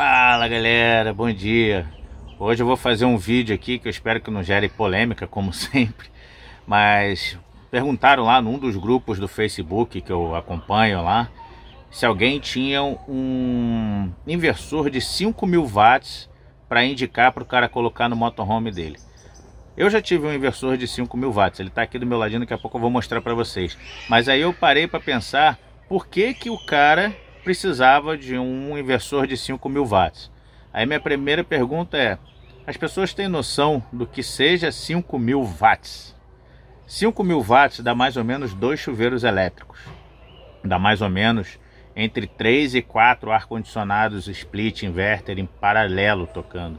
Fala galera, bom dia! Hoje eu vou fazer um vídeo aqui que eu espero que não gere polêmica, como sempre, mas perguntaram lá num dos grupos do Facebook que eu acompanho lá se alguém tinha um inversor de 5 mil watts para indicar para o cara colocar no motorhome dele. Eu já tive um inversor de 5 mil watts, ele está aqui do meu ladinho, daqui a pouco eu vou mostrar para vocês. Mas aí eu parei para pensar por que, que o cara precisava de um inversor de 5 mil watts. Aí minha primeira pergunta é: as pessoas têm noção do que seja 5 mil watts? 5 mil watts dá mais ou menos dois chuveiros elétricos, dá mais ou menos entre 3 e 4 ar-condicionados split inverter em paralelo tocando,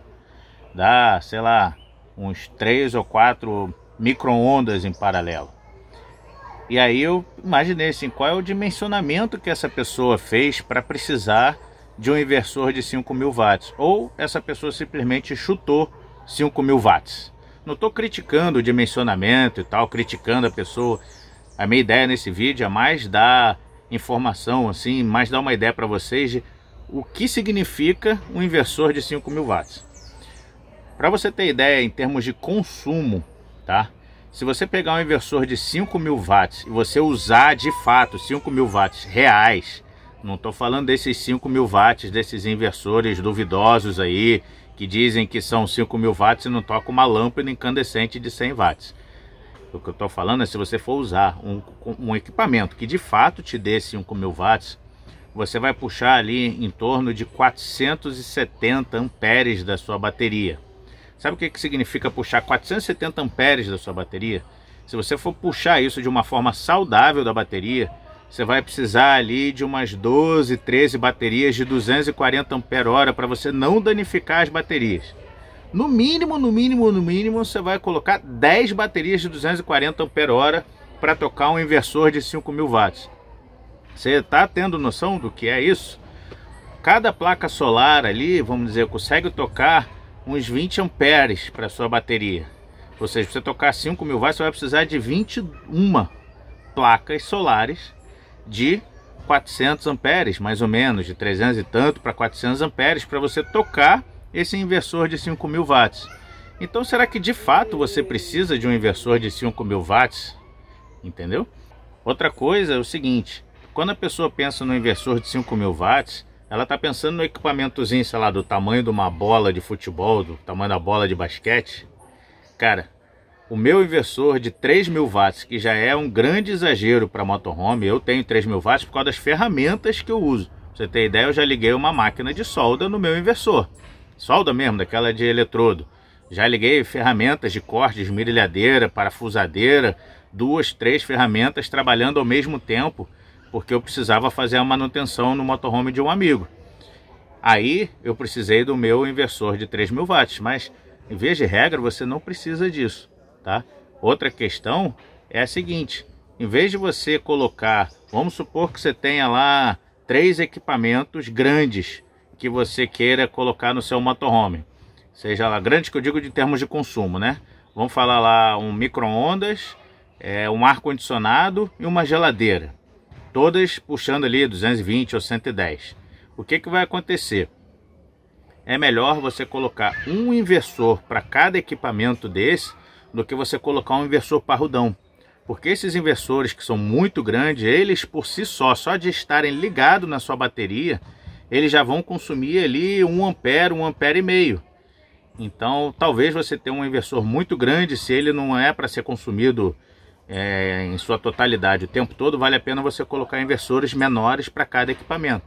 dá sei lá uns 3 ou 4 micro-ondas em paralelo. E aí eu imaginei assim, qual é o dimensionamento que essa pessoa fez para precisar de um inversor de 5 mil watts? Ou essa pessoa simplesmente chutou 5 mil watts? Não estou criticando o dimensionamento e tal, criticando a pessoa. A minha ideia nesse vídeo é mais dar informação, assim, mais dar uma ideia para vocês de o que significa um inversor de 5 mil watts. Para você ter ideia, em termos de consumo, tá? Se você pegar um inversor de 5.000 watts e você usar de fato 5.000 watts reais, não estou falando desses 5.000 watts, desses inversores duvidosos aí, que dizem que são 5.000 watts e não toca uma lâmpada incandescente de 100 watts. O que eu estou falando é se você for usar um, um equipamento que de fato te dê 5.000 watts, você vai puxar ali em torno de 470 amperes da sua bateria. Sabe o que, que significa puxar 470 amperes da sua bateria? Se você for puxar isso de uma forma saudável da bateria, você vai precisar ali de umas 12, 13 baterias de 240 ampere-hora para você não danificar as baterias. No mínimo, no mínimo, no mínimo, você vai colocar 10 baterias de 240 ampere-hora para tocar um inversor de 5000 watts. Você está tendo noção do que é isso? Cada placa solar ali, vamos dizer, consegue tocar uns 20 amperes para sua bateria. Ou seja, se você tocar 5 mil watts, você vai precisar de 21 placas solares de 400 amperes, mais ou menos, de 300 e tanto para 400 amperes, para você tocar esse inversor de 5 mil watts. Então, será que de fato você precisa de um inversor de 5 mil watts? Entendeu? Outra coisa é o seguinte, quando a pessoa pensa no inversor de 5 mil watts, ela está pensando no equipamentozinho, sei lá, do tamanho de uma bola de futebol, do tamanho da bola de basquete. Cara, o meu inversor de 3000 watts, que já é um grande exagero para motorhome, eu tenho 3000 watts por causa das ferramentas que eu uso. Pra você ter ideia, eu já liguei uma máquina de solda no meu inversor. Solda mesmo, daquela de eletrodo. Já liguei ferramentas de corte, esmirilhadeira, parafusadeira, duas, três ferramentas trabalhando ao mesmo tempo porque eu precisava fazer a manutenção no motorhome de um amigo. Aí eu precisei do meu inversor de 3.000 watts, mas em vez de regra você não precisa disso, tá? Outra questão é a seguinte, em vez de você colocar, vamos supor que você tenha lá três equipamentos grandes que você queira colocar no seu motorhome, seja lá grande que eu digo de termos de consumo, né? Vamos falar lá um micro-ondas, é, um ar-condicionado e uma geladeira todas puxando ali 220 ou 110. O que, que vai acontecer? É melhor você colocar um inversor para cada equipamento desse do que você colocar um inversor parrudão. Porque esses inversores que são muito grandes, eles por si só, só de estarem ligados na sua bateria, eles já vão consumir ali 1 ampere, 1 ampere e meio. Então, talvez você tenha um inversor muito grande, se ele não é para ser consumido é, em sua totalidade o tempo todo, vale a pena você colocar inversores menores para cada equipamento.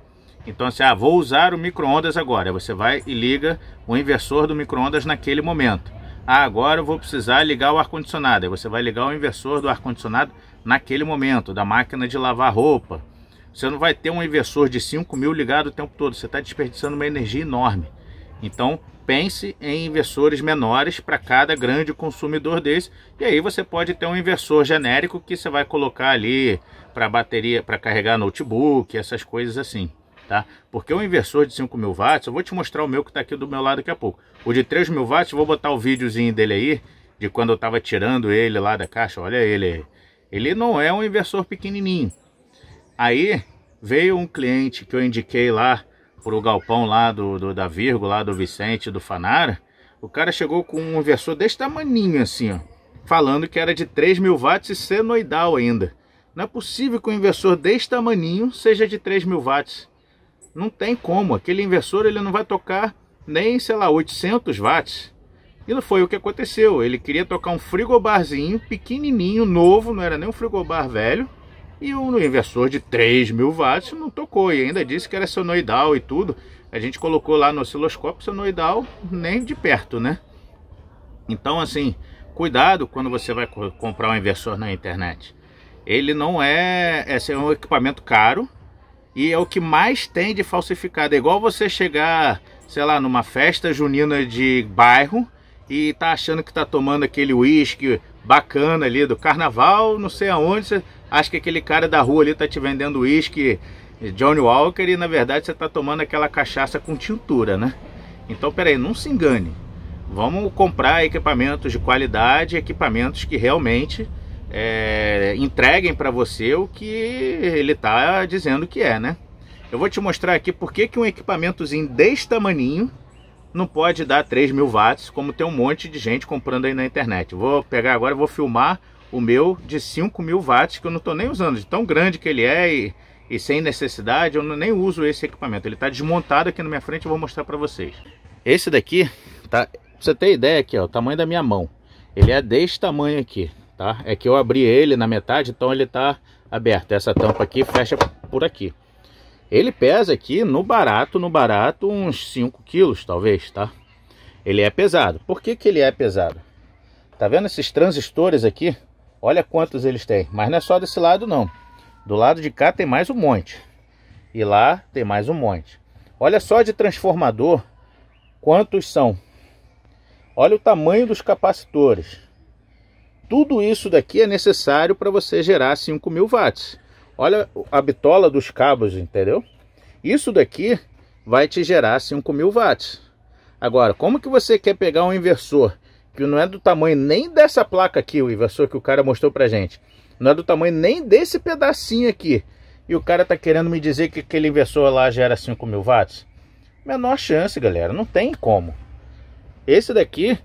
Então, assim, ah, vou usar o micro-ondas agora. Você vai e liga o inversor do micro-ondas naquele momento. Ah, agora eu vou precisar ligar o ar-condicionado. você vai ligar o inversor do ar-condicionado naquele momento, da máquina de lavar roupa. Você não vai ter um inversor de 5 mil ligado o tempo todo. Você está desperdiçando uma energia enorme. Então, pense em inversores menores para cada grande consumidor desse. E aí você pode ter um inversor genérico que você vai colocar ali para bateria, para carregar notebook, essas coisas assim. Tá? Porque o inversor de mil watts, eu vou te mostrar o meu que está aqui do meu lado daqui a pouco. O de mil watts, eu vou botar o videozinho dele aí, de quando eu estava tirando ele lá da caixa, olha ele aí. Ele não é um inversor pequenininho. Aí veio um cliente que eu indiquei lá pro galpão lá do, do da Virgo, lá do Vicente, do Fanara, o cara chegou com um inversor desse tamaninho assim, ó, falando que era de 3 mil watts e senoidal ainda. Não é possível que um inversor desse tamaninho seja de 3 mil watts. Não tem como, aquele inversor ele não vai tocar nem, sei lá, 800 watts. E não foi o que aconteceu, ele queria tocar um frigobarzinho pequenininho, novo, não era nem um frigobar velho, e um inversor de 3 mil watts não tocou. E ainda disse que era senoidal e tudo. A gente colocou lá no osciloscópio senoidal nem de perto, né? Então, assim, cuidado quando você vai comprar um inversor na internet. Ele não é... Esse é, assim, é um equipamento caro. E é o que mais tem de falsificado. É igual você chegar, sei lá, numa festa junina de bairro e tá achando que tá tomando aquele uísque bacana ali do carnaval, não sei aonde, acha que aquele cara da rua ali tá te vendendo uísque Johnny Walker e na verdade você tá tomando aquela cachaça com tintura, né? Então, peraí, não se engane. Vamos comprar equipamentos de qualidade, equipamentos que realmente é, entreguem para você o que ele tá dizendo que é, né? Eu vou te mostrar aqui por que, que um equipamentozinho desse tamaninho não pode dar 3 mil watts, como tem um monte de gente comprando aí na internet. Vou pegar agora, vou filmar o meu de 5 mil watts, que eu não estou nem usando, de tão grande que ele é e, e sem necessidade, eu não, nem uso esse equipamento. Ele está desmontado aqui na minha frente, eu vou mostrar para vocês. Esse daqui, tá? Pra você ter ideia aqui, ó, o tamanho da minha mão. Ele é desse tamanho aqui, tá? É que eu abri ele na metade, então ele tá aberto. Essa tampa aqui fecha por aqui. Ele pesa aqui, no barato, no barato, uns 5 quilos, talvez, tá? Ele é pesado. Por que que ele é pesado? Tá vendo esses transistores aqui? Olha quantos eles têm. Mas não é só desse lado, não. Do lado de cá tem mais um monte. E lá tem mais um monte. Olha só de transformador quantos são. Olha o tamanho dos capacitores. Tudo isso daqui é necessário para você gerar 5.000 watts. Olha a bitola dos cabos, entendeu? Isso daqui vai te gerar 5.000 watts. Agora, como que você quer pegar um inversor que não é do tamanho nem dessa placa aqui, o inversor que o cara mostrou pra gente. Não é do tamanho nem desse pedacinho aqui. E o cara tá querendo me dizer que aquele inversor lá gera 5 mil watts? Menor chance, galera. Não tem como. Esse daqui,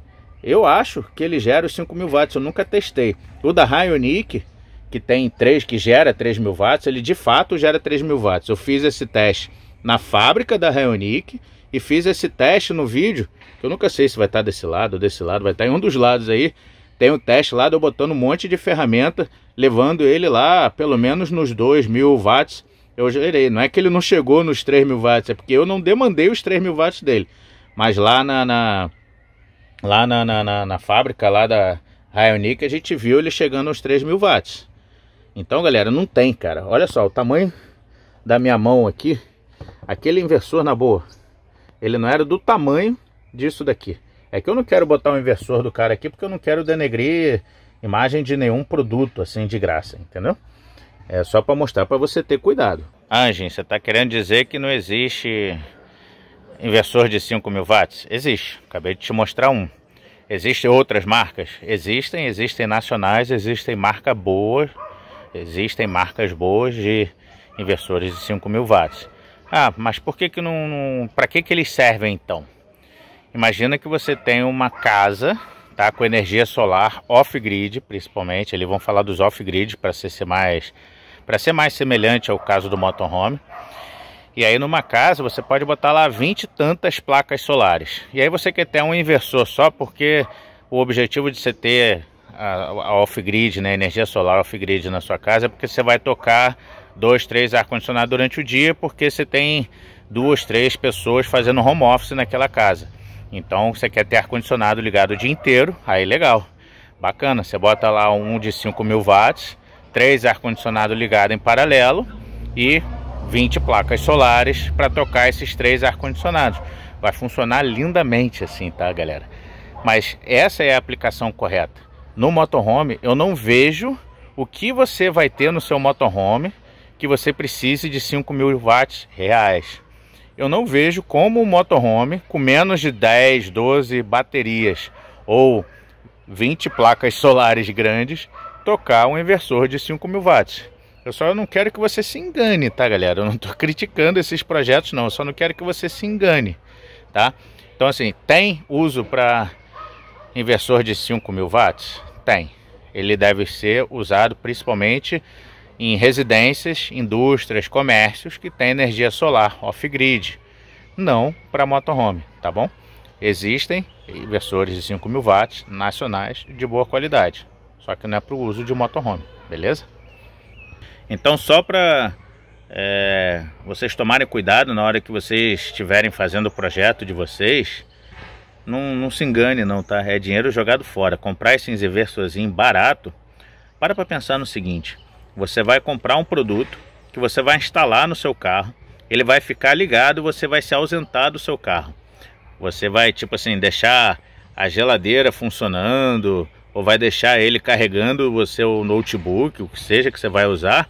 eu acho que ele gera os 5 mil watts. Eu nunca testei. O da Ryonic, que tem 3, que gera 3 mil watts, ele de fato gera 3 mil watts. Eu fiz esse teste na fábrica da Ryonic e fiz esse teste no vídeo eu nunca sei se vai estar tá desse lado ou desse lado, vai estar tá em um dos lados aí. Tem o um teste lá de eu botando um monte de ferramenta, levando ele lá pelo menos nos 2 mil watts. Eu gerei, não é que ele não chegou nos 3 mil watts, é porque eu não demandei os 3 mil watts dele. Mas lá na, na lá na, na, na, na, fábrica lá da Ryonic, a gente viu ele chegando aos 3 mil watts. Então, galera, não tem, cara. Olha só, o tamanho da minha mão aqui, aquele inversor, na boa, ele não era do tamanho disso daqui. É que eu não quero botar o inversor do cara aqui porque eu não quero denegrir imagem de nenhum produto assim de graça, entendeu? É só para mostrar para você ter cuidado. Angem, ah, você está querendo dizer que não existe inversor de 5 mil watts? Existe, acabei de te mostrar um. Existem outras marcas? Existem, existem nacionais, existem marca boas, existem marcas boas de inversores de 5 mil watts. Ah, mas por que que não... para que que eles servem então? Imagina que você tem uma casa tá, com energia solar off-grid, principalmente. Eles vão falar dos off-grid para ser, ser mais para ser mais semelhante ao caso do motorhome. E aí numa casa você pode botar lá 20 e tantas placas solares. E aí você quer ter um inversor só porque o objetivo de você ter a, a off-grid, né, energia solar off-grid na sua casa é porque você vai tocar dois, três ar-condicionado durante o dia porque você tem duas, três pessoas fazendo home office naquela casa. Então você quer ter ar-condicionado ligado o dia inteiro, aí legal. Bacana, você bota lá um de 5 mil watts, três ar-condicionado ligado em paralelo e 20 placas solares para tocar esses três ar-condicionados. Vai funcionar lindamente assim, tá galera? Mas essa é a aplicação correta. No motorhome eu não vejo o que você vai ter no seu motorhome que você precise de 5 mil watts reais eu não vejo como um motorhome com menos de 10, 12 baterias ou 20 placas solares grandes tocar um inversor de 5 mil watts. Eu só não quero que você se engane, tá, galera? Eu não estou criticando esses projetos, não. Eu só não quero que você se engane, tá? Então, assim, tem uso para inversor de 5 mil watts? Tem. Ele deve ser usado principalmente em residências, indústrias, comércios que têm energia solar off-grid, não para motorhome, tá bom? Existem inversores de 5 mil watts nacionais de boa qualidade, só que não é para o uso de motorhome, beleza? Então só para é, vocês tomarem cuidado na hora que vocês estiverem fazendo o projeto de vocês, não, não se engane não, tá? É dinheiro jogado fora. Comprar esses inversorzinho barato, para para pensar no seguinte, você vai comprar um produto que você vai instalar no seu carro, ele vai ficar ligado, você vai se ausentar do seu carro. Você vai, tipo assim, deixar a geladeira funcionando, ou vai deixar ele carregando o seu notebook, o que seja que você vai usar,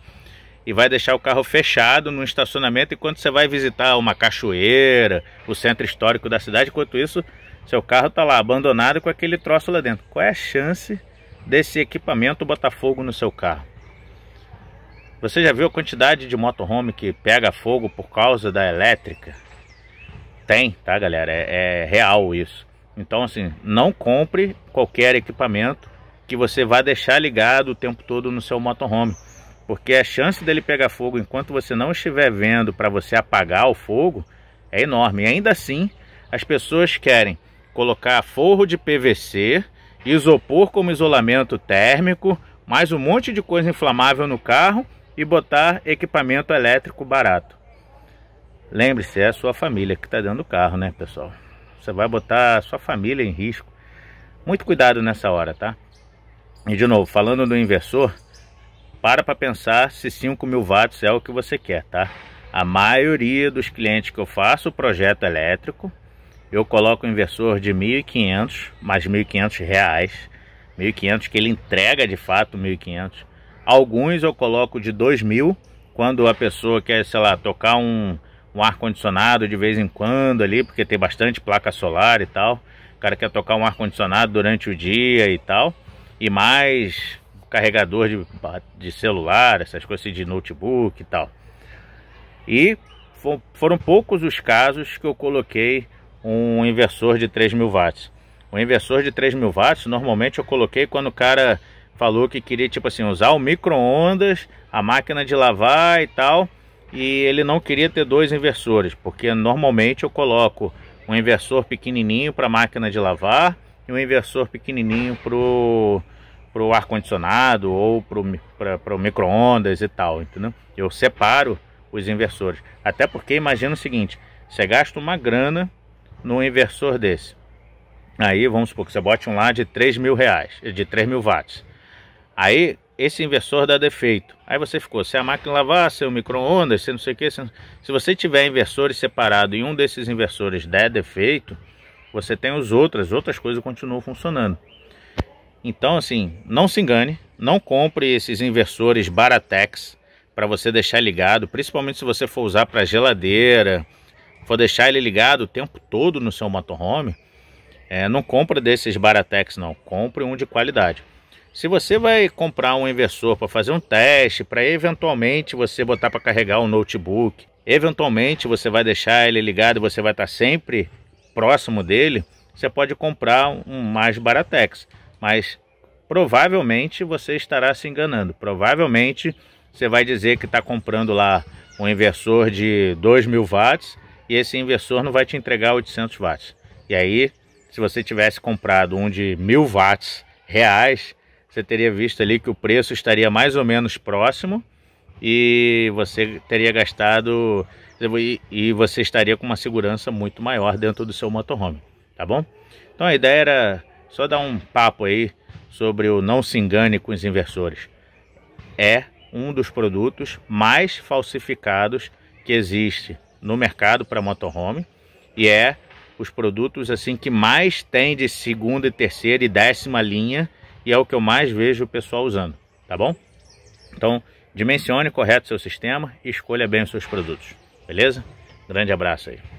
e vai deixar o carro fechado no estacionamento enquanto você vai visitar uma cachoeira, o centro histórico da cidade, enquanto isso seu carro está lá abandonado com aquele troço lá dentro. Qual é a chance desse equipamento botar fogo no seu carro? Você já viu a quantidade de motorhome que pega fogo por causa da elétrica? Tem, tá galera? É, é real isso. Então assim, não compre qualquer equipamento que você vá deixar ligado o tempo todo no seu motorhome. Porque a chance dele pegar fogo enquanto você não estiver vendo para você apagar o fogo é enorme. E ainda assim, as pessoas querem colocar forro de PVC, isopor como isolamento térmico, mais um monte de coisa inflamável no carro e botar equipamento elétrico barato. Lembre-se, é a sua família que está dentro do carro, né, pessoal? Você vai botar a sua família em risco. Muito cuidado nessa hora, tá? E de novo, falando do inversor, para para pensar se 5 mil watts é o que você quer, tá? A maioria dos clientes que eu faço o projeto elétrico, eu coloco o inversor de 1.500, mais 1.500 reais, 1.500 que ele entrega de fato 1.500 Alguns eu coloco de 2000, mil, quando a pessoa quer, sei lá, tocar um, um ar-condicionado de vez em quando ali, porque tem bastante placa solar e tal. O cara quer tocar um ar-condicionado durante o dia e tal. E mais carregador de, de celular, essas coisas assim, de notebook e tal. E for, foram poucos os casos que eu coloquei um inversor de 3000 mil watts. O inversor de 3000 mil watts, normalmente eu coloquei quando o cara falou que queria, tipo assim, usar o micro-ondas, a máquina de lavar e tal. E ele não queria ter dois inversores, porque normalmente eu coloco um inversor pequenininho para a máquina de lavar e um inversor pequenininho para o ar-condicionado ou para o micro-ondas e tal, entendeu? Eu separo os inversores. Até porque imagina o seguinte, você gasta uma grana num inversor desse. Aí vamos supor que você bote um lá de 3 mil reais, de 3 mil watts. Aí esse inversor dá defeito. Aí você ficou, se a máquina lavar, se o micro-ondas, se não sei o que, se, não... se você tiver inversores separados e um desses inversores der defeito, você tem os outros, as outras coisas continuam funcionando. Então, assim, não se engane, não compre esses inversores Baratex para você deixar ligado, principalmente se você for usar para geladeira, for deixar ele ligado o tempo todo no seu motorhome. É, não compre desses Baratex, não, compre um de qualidade. Se você vai comprar um inversor para fazer um teste, para eventualmente você botar para carregar um notebook, eventualmente você vai deixar ele ligado, você vai estar sempre próximo dele, você pode comprar um mais Baratex, mas provavelmente você estará se enganando. Provavelmente você vai dizer que está comprando lá um inversor de 2.000 watts e esse inversor não vai te entregar 800 watts. E aí, se você tivesse comprado um de 1.000 watts reais, você teria visto ali que o preço estaria mais ou menos próximo e você teria gastado e você estaria com uma segurança muito maior dentro do seu motorhome, tá bom? Então a ideia era só dar um papo aí sobre o não se engane com os inversores. É um dos produtos mais falsificados que existe no mercado para motorhome e é os produtos assim que mais tem de segunda e terceira e décima linha e é o que eu mais vejo o pessoal usando, tá bom? Então, dimensione correto seu sistema e escolha bem os seus produtos, beleza? Grande abraço aí.